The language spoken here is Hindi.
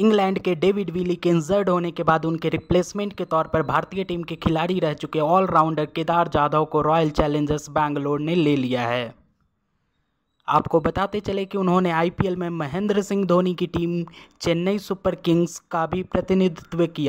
इंग्लैंड के डेविड विली के इंजर्ड होने के बाद उनके रिप्लेसमेंट के तौर पर भारतीय टीम के खिलाड़ी रह चुके ऑलराउंडर केदार जाधव को रॉयल चैलेंजर्स बैंगलोर ने ले लिया है आपको बताते चले कि उन्होंने आईपीएल में महेंद्र सिंह धोनी की टीम चेन्नई सुपर किंग्स का भी प्रतिनिधित्व किया